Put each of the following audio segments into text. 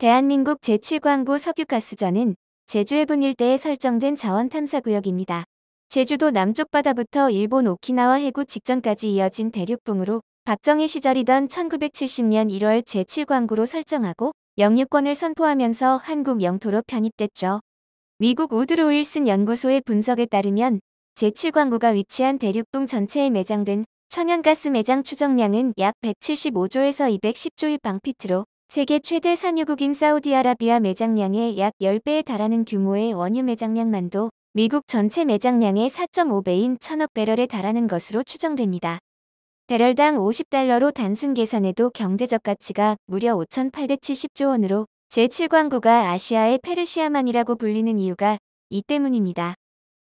대한민국 제7광구 석유가스전은 제주 해군 일대에 설정된 자원 탐사 구역입니다. 제주도 남쪽 바다부터 일본 오키나와 해구 직전까지 이어진 대륙붕으로 박정희 시절이던 1970년 1월 제7광구로 설정하고 영유권을 선포하면서 한국 영토로 편입됐죠. 미국 우드 로일슨 연구소의 분석에 따르면 제7광구가 위치한 대륙붕 전체에 매장된 천연가스 매장 추정량은 약 175조에서 210조의 방피트로 세계 최대 산유국인 사우디아라비아 매장량의 약 10배에 달하는 규모의 원유 매장량만도 미국 전체 매장량의 4.5배인 1000억 배럴에 달하는 것으로 추정됩니다. 배럴당 50달러로 단순 계산해도 경제적 가치가 무려 5,870조 원으로 제7광구가 아시아의 페르시아만이라고 불리는 이유가 이 때문입니다.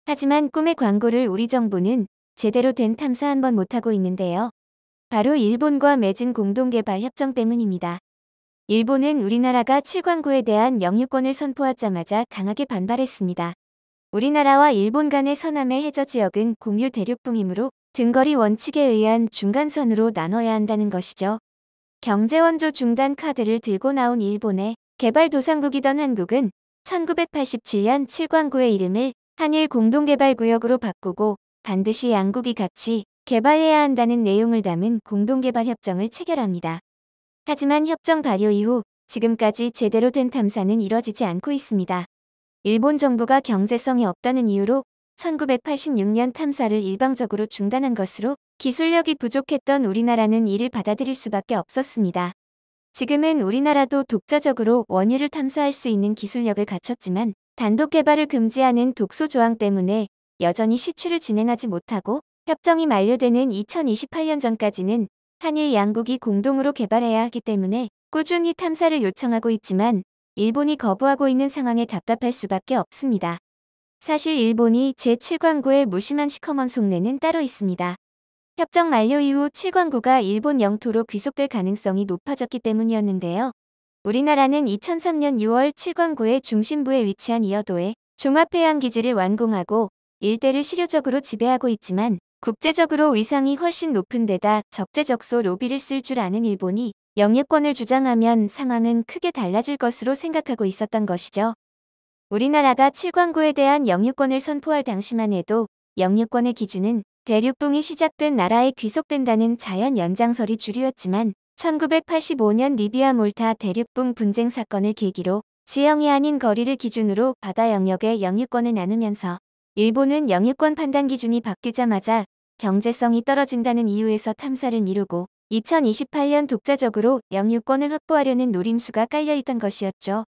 하지만 꿈의 광고를 우리 정부는 제대로 된 탐사 한번 못하고 있는데요. 바로 일본과 맺은 공동개발 협정 때문입니다. 일본은 우리나라가 7관구에 대한 영유권을 선포하자마자 강하게 반발했습니다. 우리나라와 일본 간의 서남해 해저 지역은 공유 대륙붕이므로 등거리 원칙에 의한 중간선으로 나눠야 한다는 것이죠. 경제원조 중단 카드를 들고 나온 일본의 개발도상국이던 한국은 1987년 7관구의 이름을 한일 공동개발구역으로 바꾸고 반드시 양국이 같이 개발해야 한다는 내용을 담은 공동개발협정을 체결합니다. 하지만 협정 발효 이후 지금까지 제대로 된 탐사는 이뤄지지 않고 있습니다. 일본 정부가 경제성이 없다는 이유로 1986년 탐사를 일방적으로 중단한 것으로 기술력이 부족했던 우리나라는 이를 받아들일 수밖에 없었습니다. 지금은 우리나라도 독자적으로 원유를 탐사할 수 있는 기술력을 갖췄지만 단독 개발을 금지하는 독소 조항 때문에 여전히 시추를 진행하지 못하고 협정이 만료되는 2028년 전까지는 한일 양국이 공동으로 개발해야 하기 때문에 꾸준히 탐사를 요청하고 있지만 일본이 거부하고 있는 상황에 답답할 수밖에 없습니다. 사실 일본이 제7광구의 무심한 시커먼 속내는 따로 있습니다. 협정 만료 이후 7광구가 일본 영토로 귀속될 가능성이 높아졌기 때문이었는데요. 우리나라는 2003년 6월 7광구의 중심부에 위치한 이어도에 종합해양기지를 완공하고 일대를 실효적으로 지배하고 있지만 국제적으로 위상이 훨씬 높은 데다 적재적소 로비를 쓸 줄 아는 일본이 영유권을 주장하면 상황은 크게 달라질 것으로 생각하고 있었던 것이죠. 우리나라가 7광구에 대한 영유권을 선포할 당시만 해도 영유권의 기준은 대륙붕이 시작된 나라에 귀속된다는 자연 연장설이 주류였지만 1985년 리비아 몰타 대륙붕 분쟁 사건을 계기로 지형이 아닌 거리를 기준으로 바다 영역의 영유권을 나누면서 일본은 영유권 판단 기준이 바뀌자마자 경제성이 떨어진다는 이유에서 탐사를 미루고 2028년 독자적으로 영유권을 확보하려는 노림수가 깔려있던 것이었죠.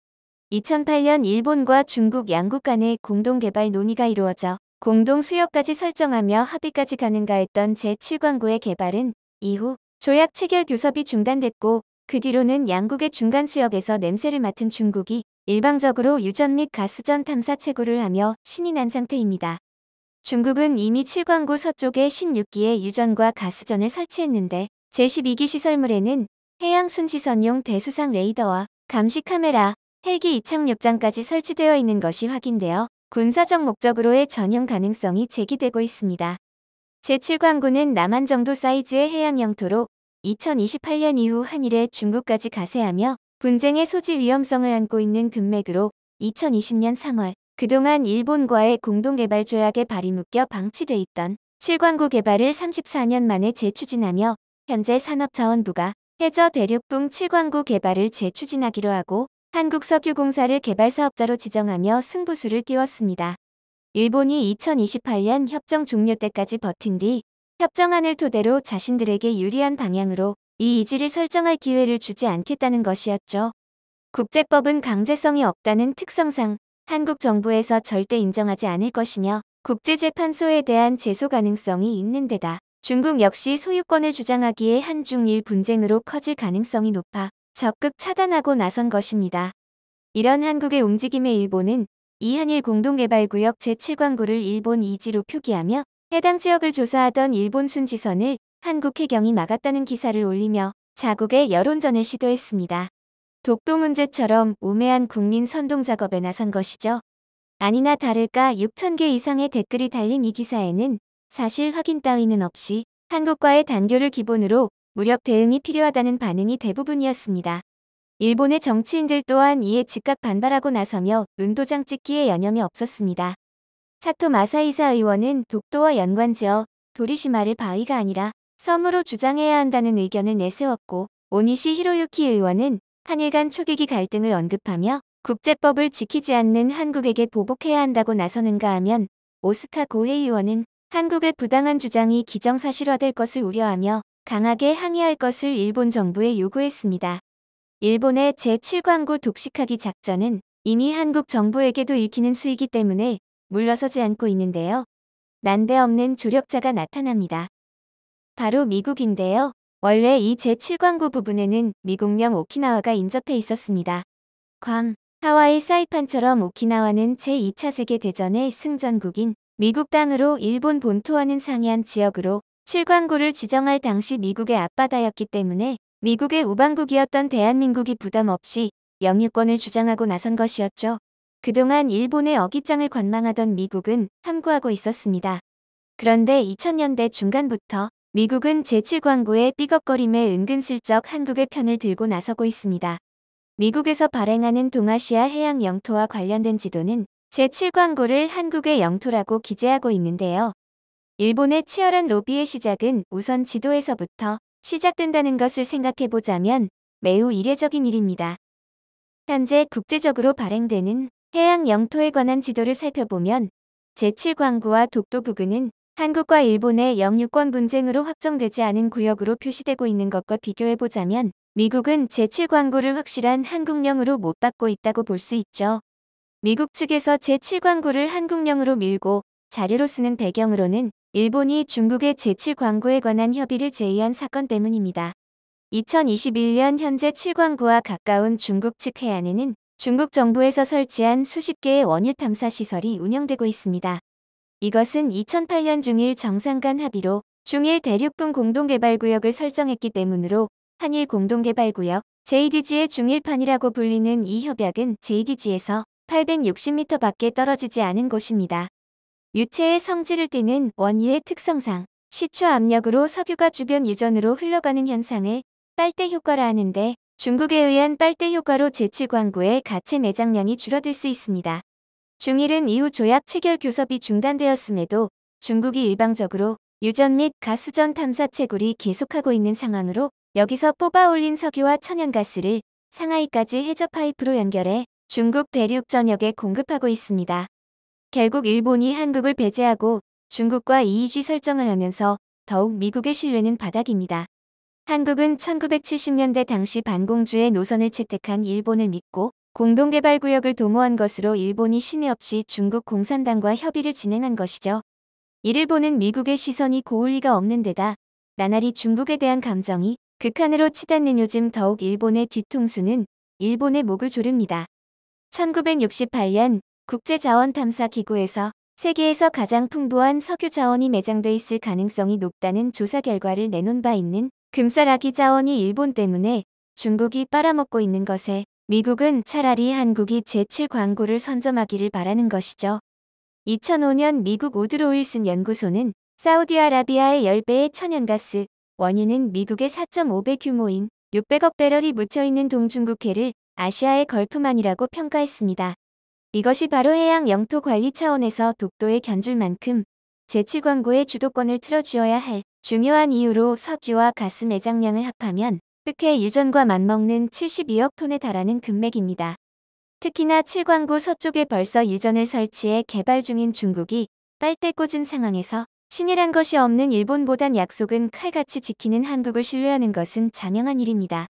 2008년 일본과 중국 양국 간의 공동개발 논의가 이루어져 공동 수역까지 설정하며 합의까지 가능가 했던 제7광구의 개발은 이후 조약 체결 교섭이 중단됐고 그 뒤로는 양국의 중간 수역에서 냄새를 맡은 중국이 일방적으로 유전 및 가스전 탐사 채굴을 하며 신이 난 상태입니다. 중국은 이미 7광구 서쪽에 16기의 유전과 가스전을 설치했는데 제12기 시설물에는 해양 순시선용 대수상 레이더와 감시 카메라, 헬기 이착륙장까지 설치되어 있는 것이 확인되어 군사적 목적으로의 전용 가능성이 제기되고 있습니다. 제7광구는 남한 정도 사이즈의 해양 영토로 2028년 이후 한일에 중국까지 가세하며 분쟁의 소지 위험성을 안고 있는 금맥으로 2020년 3월 그동안 일본과의 공동개발 조약에 발이 묶여 방치돼 있던 7광구 개발을 34년 만에 재추진하며 현재 산업자원부가 해저 대륙붕 7광구 개발을 재추진하기로 하고 한국석유공사를 개발사업자로 지정하며 승부수를 띄웠습니다. 일본이 2028년 협정 종료 때까지 버틴 뒤 협정안을 토대로 자신들에게 유리한 방향으로 이의지를 설정할 기회를 주지 않겠다는 것이었죠. 국제법은 강제성이 없다는 특성상 한국 정부에서 절대 인정하지 않을 것이며 국제재판소에 대한 제소 가능성이 있는 데다 중국 역시 소유권을 주장하기에 한중일 분쟁으로 커질 가능성이 높아 적극 차단하고 나선 것입니다. 이런 한국의 움직임에 일본은 이한일 공동개발구역 제7광구를 일본 이지로 표기하며 해당 지역을 조사하던 일본 순지선을 한국해경이 막았다는 기사를 올리며 자국의 여론전을 시도했습니다. 독도 문제처럼 우매한 국민 선동 작업에 나선 것이죠. 아니나 다를까 6천 개 이상의 댓글이 달린 이 기사에는 사실 확인 따위는 없이 한국과의 단교를 기본으로 무력 대응이 필요하다는 반응이 대부분이었습니다. 일본의 정치인들 또한 이에 즉각 반발하고 나서며 눈도장 찍기에 여념이 없었습니다. 사토 마사이사 의원은 독도와 연관 지어 도리시마를 바위가 아니라 섬으로 주장해야 한다는 의견을 내세웠고 오니시 히로유키 의원은 한일간 초기기 갈등을 언급하며 국제법을 지키지 않는 한국에게 보복해야 한다고 나서는가 하면 오스카 고해 의원은 한국의 부당한 주장이 기정사실화될 것을 우려하며 강하게 항의할 것을 일본 정부에 요구했습니다. 일본의 제7광구 독식하기 작전은 이미 한국 정부에게도 읽히는 수이기 때문에 물러서지 않고 있는데요. 난데없는 조력자가 나타납니다. 바로 미국인데요. 원래 이 제7광구 부분에는 미국령 오키나와가 인접해 있었습니다. 괌, 하와이 사이판처럼 오키나와는 제2차 세계대전의 승전국인 미국 땅으로 일본 본토와는 상이한 지역으로 7광구를 지정할 당시 미국의 앞바다였기 때문에 미국의 우방국이었던 대한민국이 부담 없이 영유권을 주장하고 나선 것이었죠. 그동안 일본의 어깃장을 관망하던 미국은 함구하고 있었습니다. 그런데 2000년대 중간부터 미국은 제7광구의 삐걱거림에 은근슬쩍 한국의 편을 들고 나서고 있습니다. 미국에서 발행하는 동아시아 해양 영토와 관련된 지도는 제7광구를 한국의 영토라고 기재하고 있는데요. 일본의 치열한 로비의 시작은 우선 지도에서부터 시작된다는 것을 생각해보자면 매우 이례적인 일입니다. 현재 국제적으로 발행되는 해양 영토에 관한 지도를 살펴보면 제7광구와 독도 부근은 한국과 일본의 영유권 분쟁으로 확정되지 않은 구역으로 표시되고 있는 것과 비교해보자면 미국은 제7광구를 확실한 한국령으로 못 받고 있다고 볼 수 있죠. 미국 측에서 제7광구를 한국령으로 밀고 자료로 쓰는 배경으로는 일본이 중국의 제7광구에 관한 협의를 제의한 사건 때문입니다. 2021년 현재 7광구와 가까운 중국 측 해안에는 중국 정부에서 설치한 수십 개의 원유 탐사 시설이 운영되고 있습니다. 이것은 2008년 중일 정상 간 합의로 중일 대륙분 공동개발구역을 설정했기 때문으로 한일 공동개발구역 JDG의 중일판이라고 불리는 이 협약은 JDG에서 860m 밖에 떨어지지 않은 곳입니다. 유체의 성질을 띠는 원유의 특성상 시추 압력으로 석유가 주변 유전으로 흘러가는 현상을 빨대 효과라 하는데 중국에 의한 빨대 효과로 제7광구의 가채 매장량이 줄어들 수 있습니다. 중일은 이후 조약 체결 교섭이 중단되었음에도 중국이 일방적으로 유전 및 가스전 탐사 채굴이 계속하고 있는 상황으로 여기서 뽑아 올린 석유와 천연가스를 상하이까지 해저 파이프로 연결해 중국 대륙 전역에 공급하고 있습니다. 결국 일본이 한국을 배제하고 중국과 EEG 설정을 하면서 더욱 미국의 신뢰는 바닥입니다. 한국은 1970년대 당시 반공주의 노선을 채택한 일본을 믿고 공동개발구역을 도모한 것으로 일본이 신의 없이 중국 공산당과 협의를 진행한 것이죠. 이를 보는 미국의 시선이 고울 리가 없는 데다 나날이 중국에 대한 감정이 극한으로 치닫는 요즘 더욱 일본의 뒤통수는 일본의 목을 조릅니다. 1968년 국제자원탐사기구에서 세계에서 가장 풍부한 석유 자원이 매장돼 있을 가능성이 높다는 조사 결과를 내놓은 바 있는 금사 아기 자원이 일본 때문에 중국이 빨아먹고 있는 것에 미국은 차라리 한국이 제7광고를 선점하기를 바라는 것이죠. 2005년 미국 우드로일슨 연구소는 사우디아라비아의 10배의 천연가스, 원인은 미국의 4.5배 규모인 600억 배럴이 묻혀있는 동중국해를 아시아의 걸프만이라고 평가했습니다. 이것이 바로 해양 영토 관리 차원에서 독도에 견줄 만큼 제7광고의 주도권을 틀어주어야 할 중요한 이유로 석유와 가스 매장량을 합하면 특해 유전과 맞먹는 72억 톤에 달하는 금맥입니다. 특히나 칠광구 서쪽에 벌써 유전을 설치해 개발 중인 중국이 빨대 꽂은 상황에서 신이란 것이 없는 일본보단 약속은 칼같이 지키는 한국을 신뢰하는 것은 자명한 일입니다.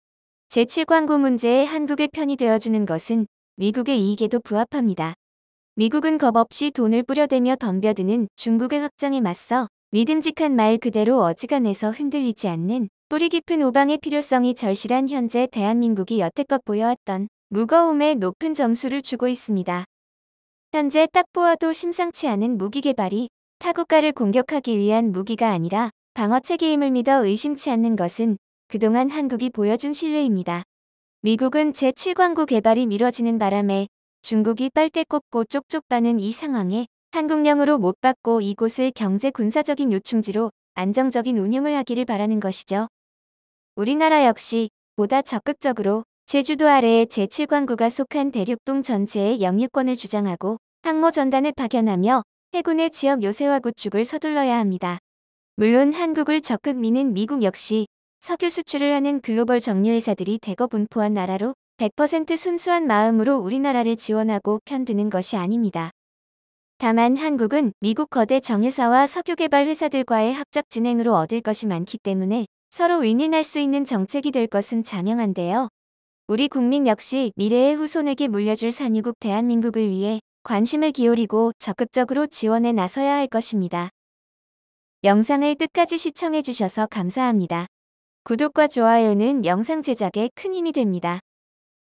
제7광구 문제에 한국의 편이 되어주는 것은 미국의 이익에도 부합합니다. 미국은 겁없이 돈을 뿌려대며 덤벼드는 중국의 확장에 맞서 믿음직한 말 그대로 어지간해서 흔들리지 않는 뿌리 깊은 우방의 필요성이 절실한 현재 대한민국이 여태껏 보여왔던 무거움에 높은 점수를 주고 있습니다. 현재 딱 보아도 심상치 않은 무기 개발이 타국가를 공격하기 위한 무기가 아니라 방어체계임을 믿어 의심치 않는 것은 그동안 한국이 보여준 신뢰입니다. 미국은 제7광구 개발이 미뤄지는 바람에 중국이 빨대 꼽고 쪽쪽 빠는 이 상황에 한국령으로 못 받고 이곳을 경제 군사적인 요충지로 안정적인 운영을 하기를 바라는 것이죠. 우리나라 역시 보다 적극적으로 제주도 아래의 제7관구가 속한 대륙동 전체의 영유권을 주장하고 항모 전단을 파견하며 해군의 지역 요새와 구축을 서둘러야 합니다. 물론 한국을 적극 미는 미국 역시 석유 수출을 하는 글로벌 정유회사들이 대거 분포한 나라로 100% 순수한 마음으로 우리나라를 지원하고 편드는 것이 아닙니다. 다만 한국은 미국 거대 정유사와 석유개발 회사들과의 합작 진행으로 얻을 것이 많기 때문에 서로 윈윈할 수 있는 정책이 될 것은 자명한데요 우리 국민 역시 미래의 후손에게 물려줄 산유국 대한민국을 위해 관심을 기울이고 적극적으로 지원에 나서야 할 것입니다. 영상을 끝까지 시청해주셔서 감사합니다. 구독과 좋아요는 영상 제작에 큰 힘이 됩니다.